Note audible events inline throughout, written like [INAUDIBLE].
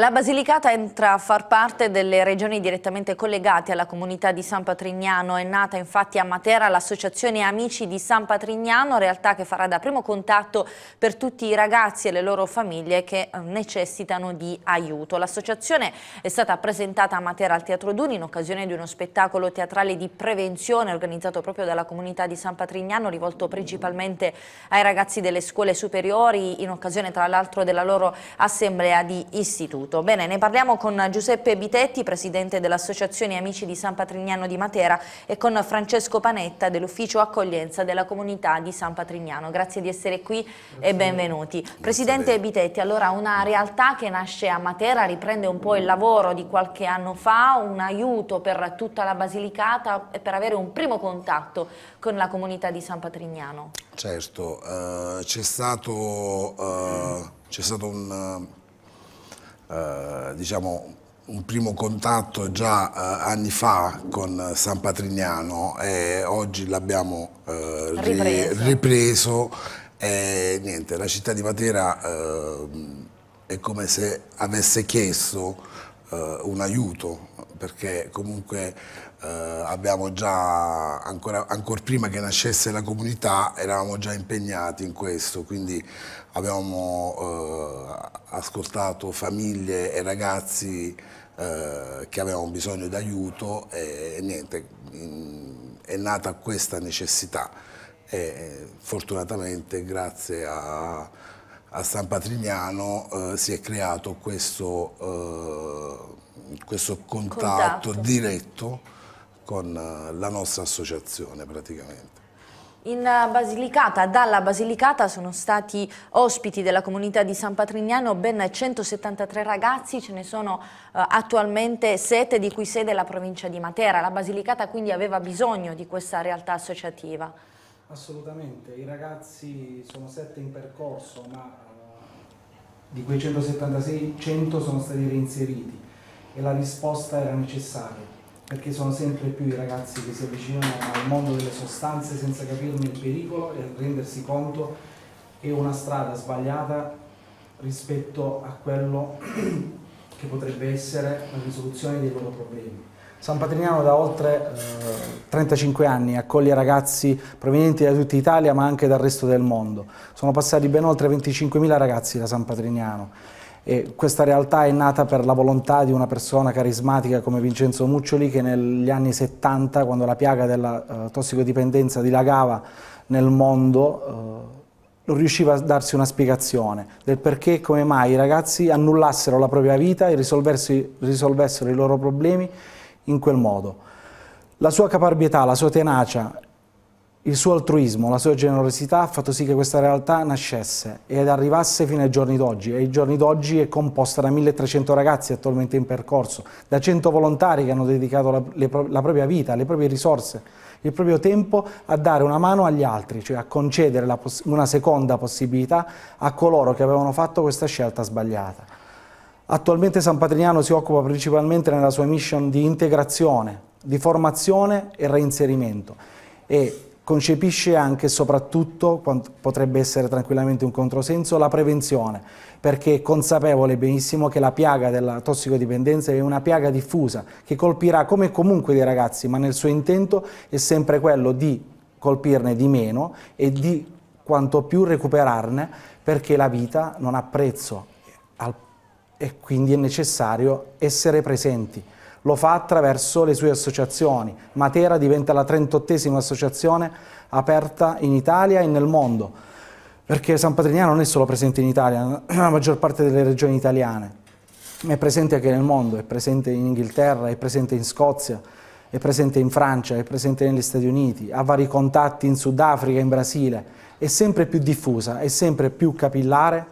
La Basilicata entra a far parte delle regioni direttamente collegate alla comunità di San Patrignano. È nata infatti a Matera l'associazione Amici di San Patrignano, realtà che farà da primo contatto per tutti i ragazzi e le loro famiglie che eh, necessitano di aiuto. L'associazione è stata presentata a Matera al Teatro Duni in occasione di uno spettacolo teatrale di prevenzione organizzato proprio dalla comunità di San Patrignano, rivolto principalmente ai ragazzi delle scuole superiori in occasione tra l'altro della loro assemblea di istituto vissuto. Bene, ne parliamo con Giuseppe Bitetti, presidente dell'Associazione Amici di San Patrignano di Matera e con Francesco Panetta dell'Ufficio Accoglienza della Comunità di San Patrignano. Grazie di essere qui Grazie. e benvenuti. Grazie presidente Bitetti, allora una realtà che nasce a Matera, riprende un po' il lavoro di qualche anno fa, un aiuto per tutta la Basilicata e per avere un primo contatto con la comunità di San Patrignano. Certo, uh, c'è stato... Uh, c'è stato un, eh, diciamo, un primo contatto già eh, anni fa con San Patrignano e oggi l'abbiamo eh, ripreso. ripreso e niente, la città di Matera ehm, è come se avesse chiesto eh, un aiuto perché comunque eh, abbiamo già, ancora, ancora, prima che nascesse la comunità, eravamo già impegnati in questo, quindi abbiamo eh, ascoltato famiglie e ragazzi eh, che avevano bisogno di aiuto e, e niente, in, è nata questa necessità e fortunatamente grazie a a San Patrignano eh, si è creato questo, eh, questo contatto, contatto, diretto con eh, la nostra associazione praticamente. In eh, Basilicata, dalla Basilicata sono stati ospiti della comunità di San Patrignano ben 173 ragazzi, ce ne sono eh, attualmente 7 di cui 6 della provincia di Matera. La Basilicata quindi aveva bisogno di questa realtà associativa. Assolutamente, i ragazzi sono sette in percorso, ma eh, di quei 176, 100 sono stati reinseriti e la risposta era necessaria perché sono sempre più i ragazzi che si avvicinano al mondo delle sostanze senza capirne il pericolo e rendersi conto che è una strada sbagliata rispetto a quello che potrebbe essere la risoluzione dei loro problemi. San Patrignano da oltre eh, 35 anni, accoglie ragazzi provenienti da tutta Italia ma anche dal resto del mondo. Sono passati ben oltre 25.000 ragazzi da San Patrignano. E questa realtà è nata per la volontà di una persona carismatica come Vincenzo Muccioli che negli anni 70, quando la piaga della eh, tossicodipendenza dilagava nel mondo, eh, riusciva a darsi una spiegazione del perché e come mai i ragazzi annullassero la propria vita e risolvessero i loro problemi in quel modo. La sua caparbietà, la sua tenacia, il suo altruismo, la sua generosità ha fatto sì che questa realtà nascesse ed arrivasse fino ai giorni d'oggi. E ai giorni d'oggi è composta da 1300 ragazzi attualmente in percorso, da 100 volontari che hanno dedicato la, le, la propria vita, le proprie risorse, il proprio tempo a dare una mano agli altri, cioè a concedere una seconda possibilità a coloro che avevano fatto questa scelta sbagliata. Attualmente San Patrignano si occupa principalmente nella sua mission di integrazione di formazione e reinserimento e concepisce anche e soprattutto, potrebbe essere tranquillamente un controsenso, la prevenzione, perché è consapevole benissimo che la piaga della tossicodipendenza è una piaga diffusa che colpirà come comunque dei ragazzi, ma nel suo intento è sempre quello di colpirne di meno e di quanto più recuperarne perché la vita non ha prezzo e quindi è necessario essere presenti. Lo fa attraverso le sue associazioni. Matera diventa la 38esima associazione aperta in Italia e nel mondo, perché San Patrignano non è solo presente in Italia, nella [CLEARS THROAT] maggior parte delle regioni italiane, è presente anche nel mondo, è presente in Inghilterra, è presente in Scozia, è presente in Francia, è presente negli Stati Uniti, ha vari contatti in Sudafrica, in Brasile, è sempre più diffusa, è sempre più capillare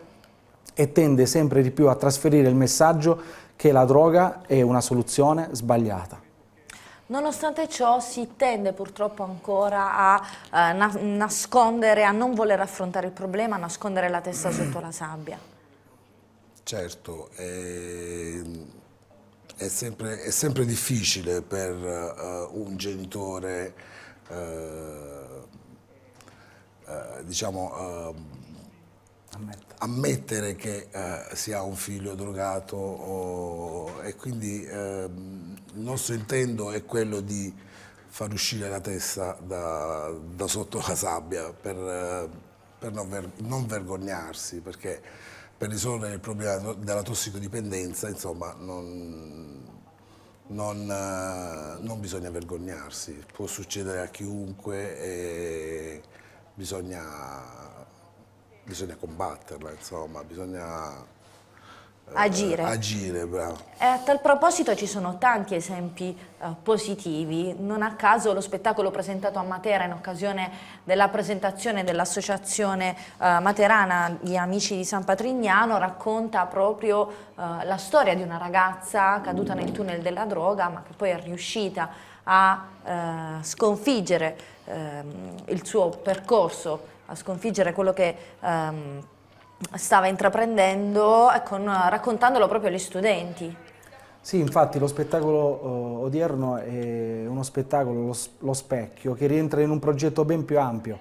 e tende sempre di più a trasferire il messaggio che la droga è una soluzione sbagliata. Nonostante ciò si tende purtroppo ancora a eh, na nascondere, a non voler affrontare il problema, a nascondere la testa sotto la sabbia. Certo, è, è, sempre, è sempre, difficile per uh, un genitore uh, uh, diciamo, ehm, ammettere ammettere che eh, si ha un figlio drogato o, e quindi eh, il nostro intento è quello di far uscire la testa da, da sotto la sabbia per, eh, per non, ver non, vergognarsi perché per risolvere il problema della tossicodipendenza insomma non, non, eh, non bisogna vergognarsi può succedere a chiunque e bisogna bisogna combatterla, insomma, bisogna eh, agire. agire eh, a tal proposito ci sono tanti esempi eh, positivi, non a caso lo spettacolo presentato a Matera in occasione della presentazione dell'associazione eh, materana Gli Amici di San Patrignano racconta proprio eh, la storia di una ragazza caduta nel tunnel della droga ma che poi è riuscita a eh, sconfiggere ehm, il suo percorso a sconfiggere quello che ehm, stava intraprendendo, eh, con, raccontandolo proprio agli studenti. Sì, infatti lo spettacolo uh, odierno è uno spettacolo, lo, lo specchio, che rientra in un progetto ben più ampio,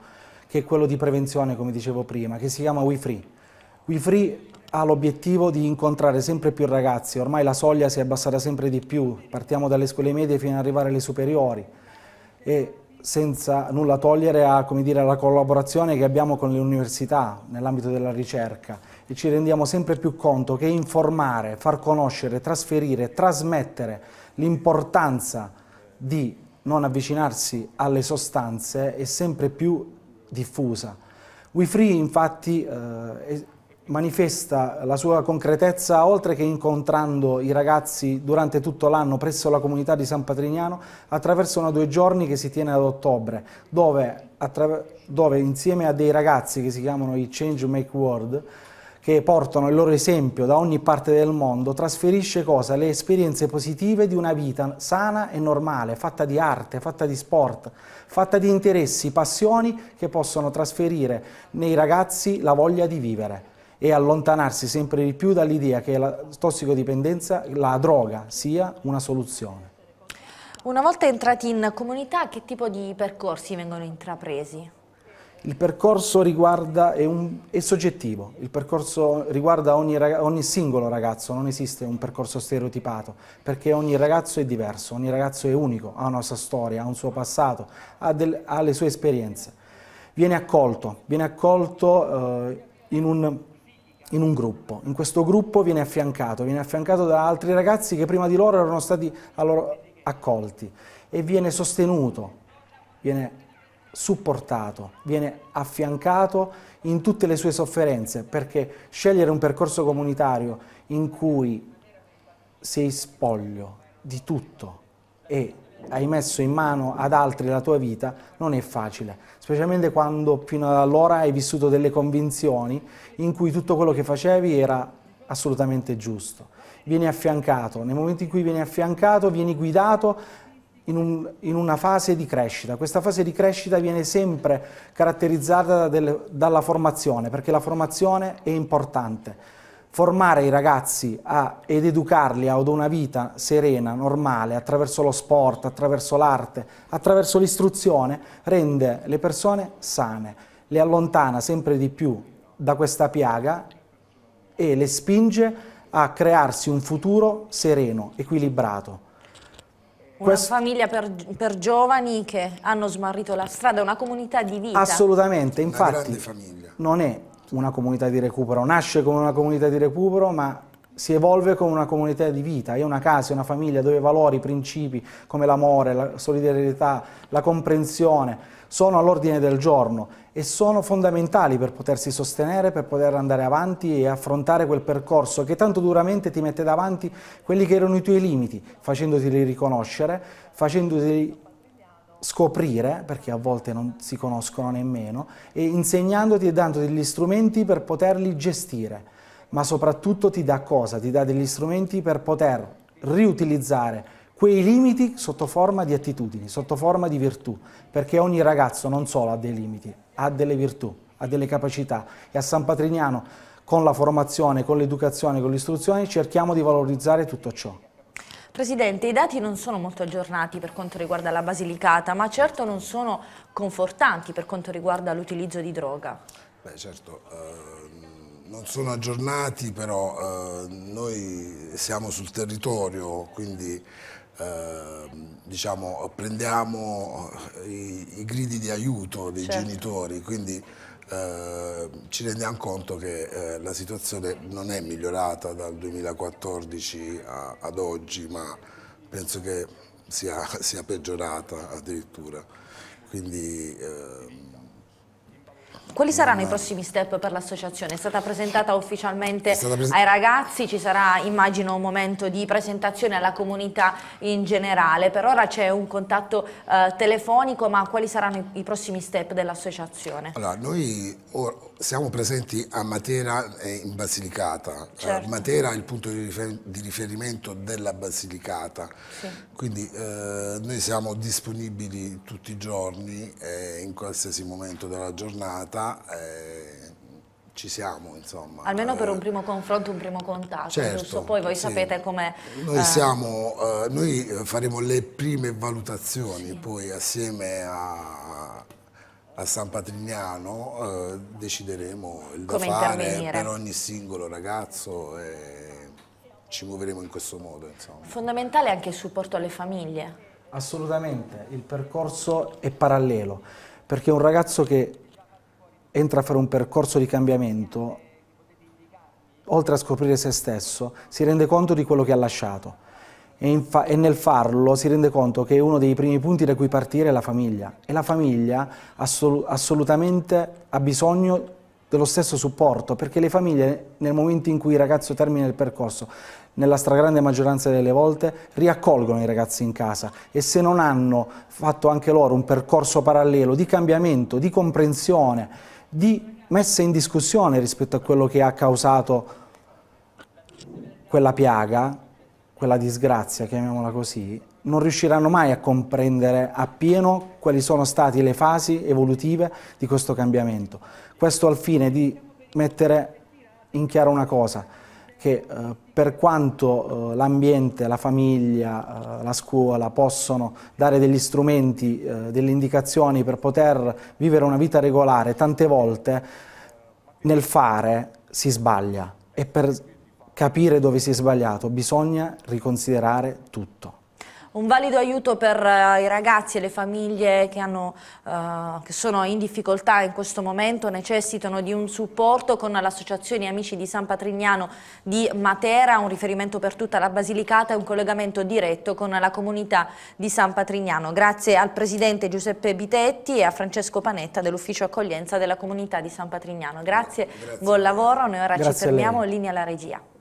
che è quello di prevenzione, come dicevo prima, che si chiama We Free. We Free ha l'obiettivo di incontrare sempre più ragazzi, ormai la soglia si è abbassata sempre di più, partiamo dalle scuole medie fino ad arrivare alle superiori e senza nulla togliere a, dire, alla collaborazione che abbiamo con le università nell'ambito della ricerca e ci rendiamo sempre più conto che informare, far conoscere, trasferire, trasmettere l'importanza di non avvicinarsi alle sostanze è sempre più diffusa. WeFree infatti eh, manifesta la sua concretezza oltre che incontrando i ragazzi durante tutto l'anno presso la comunità di San Patrignano attraverso una due giorni che si tiene ad ottobre dove, dove insieme a dei ragazzi che si chiamano i Change Make World che portano il loro esempio da ogni parte del mondo, trasferisce cosa? Le esperienze positive di una vita sana e normale, fatta di arte, fatta di sport, fatta di interessi, passioni che possono trasferire nei ragazzi la voglia di vivere e allontanarsi sempre di più dall'idea che la tossicodipendenza, la droga, sia una soluzione. Una volta entrati in comunità, che tipo di percorsi vengono intrapresi? Il percorso riguarda, è, un, è soggettivo, il percorso riguarda ogni, ogni, singolo ragazzo, non esiste un percorso stereotipato, perché ogni ragazzo è diverso, ogni ragazzo è unico, ha una sua storia, ha un suo passato, ha, del, ha le sue esperienze. Viene accolto, viene accolto eh, in un in un gruppo. In questo gruppo viene affiancato, viene affiancato da altri ragazzi che prima di loro erano stati loro accolti e viene sostenuto, viene supportato, viene affiancato in tutte le sue sofferenze, perché scegliere un percorso comunitario in cui sei spoglio di tutto e hai messo in mano ad altri la tua vita non è facile, specialmente quando fino ad allora hai vissuto delle convinzioni in cui tutto quello che facevi era assolutamente giusto. Vieni affiancato, nel momento in cui vieni affiancato vieni guidato in, un, in una fase di crescita. Questa fase di crescita viene sempre caratterizzata da delle, dalla formazione, perché la formazione è importante formare i ragazzi a, ed educarli ad una vita serena, normale, attraverso lo sport, attraverso l'arte, attraverso l'istruzione, rende le persone sane, le allontana sempre di più da questa piaga e le spinge a crearsi un futuro sereno, equilibrato. Una Questo... famiglia per, per, giovani che hanno smarrito la strada, una comunità di vita. Assolutamente, infatti non è una comunità di recupero, nasce come una comunità di recupero ma si evolve come una comunità di vita, è una casa, è una famiglia dove valori, principi come l'amore, la solidarietà, la comprensione sono all'ordine del giorno e sono fondamentali per potersi sostenere, per poter andare avanti e affrontare quel percorso che tanto duramente ti mette davanti quelli che erano i tuoi limiti, facendoti riconoscere, facendoti scoprire, perché a volte non si conoscono nemmeno, e insegnandoti e dando degli strumenti per poterli gestire. Ma soprattutto ti dà cosa? Ti dà degli strumenti per poter riutilizzare quei limiti sotto forma di attitudini, sotto forma di virtù, perché ogni ragazzo non solo ha dei limiti, ha delle virtù, ha delle capacità e a San Patrignano con la formazione, con l'educazione, con l'istruzione cerchiamo di valorizzare tutto ciò. Presidente, i dati non sono molto aggiornati per quanto riguarda la Basilicata, ma certo non sono confortanti per quanto riguarda l'utilizzo di droga. Beh certo, eh, non sono aggiornati però eh, noi siamo sul territorio, quindi eh, diciamo, prendiamo i, i, gridi di aiuto dei certo. genitori, quindi eh, ci rendiamo conto che eh, la situazione non è migliorata dal 2014 a, ad oggi, ma penso che sia, [LAUGHS] sia peggiorata addirittura. Quindi, eh, quali saranno i prossimi step per l'associazione? È stata presentata ufficialmente stata presen ai ragazzi, ci sarà immagino un momento di presentazione alla comunità in generale, per ora c'è un contatto eh, telefonico, ma quali saranno i, i prossimi step dell'associazione? Allora, noi siamo presenti a Matera e eh, in Basilicata, eh, certo. eh, Matera è il punto di, rifer di riferimento della Basilicata, sì. quindi eh, noi siamo disponibili tutti i giorni, eh, in qualsiasi momento della giornata, realtà eh, ci siamo, insomma. Almeno per eh, un primo confronto, un primo contatto, certo, Poi voi sì. sapete come... Noi, eh, siamo, eh, noi faremo le prime valutazioni, sì. poi assieme a, a San Patrignano eh, decideremo il da fare per ogni singolo ragazzo e ci muoveremo in questo modo, insomma. Fondamentale anche il supporto alle famiglie. Assolutamente, il percorso è parallelo, perché un ragazzo che entra a fare un percorso di cambiamento, oltre a scoprire se stesso, si rende conto di quello che ha lasciato. E, e, nel farlo si rende conto che uno dei primi punti da cui partire è la famiglia e la famiglia assol assolutamente ha bisogno dello stesso supporto perché le famiglie nel momento in cui il ragazzo termina il percorso nella stragrande maggioranza delle volte riaccolgono i ragazzi in casa e se non hanno fatto anche loro un percorso parallelo di cambiamento, di comprensione di messa in discussione rispetto a quello che ha causato quella piaga, quella disgrazia, chiamiamola così, non riusciranno mai a comprendere appieno quali sono state le fasi evolutive di questo cambiamento. Questo al fine di mettere in chiaro una cosa, che eh, per quanto eh, l'ambiente, la famiglia, eh, la scuola possono dare degli strumenti, eh, delle indicazioni per poter vivere una vita regolare, tante volte nel fare si sbaglia e per capire dove si è sbagliato bisogna riconsiderare tutto un valido aiuto per eh, i ragazzi e le famiglie che, hanno, eh, che, sono in difficoltà in questo momento, necessitano di un supporto con l'associazione Amici di San Patrignano di Matera, un riferimento per tutta la Basilicata e un collegamento diretto con la comunità di San Patrignano. Grazie al Presidente Giuseppe Bitetti e a Francesco Panetta dell'Ufficio Accoglienza della Comunità di San Patrignano. Grazie, Grazie. buon lavoro, noi ora Grazie ci fermiamo, linea alla regia.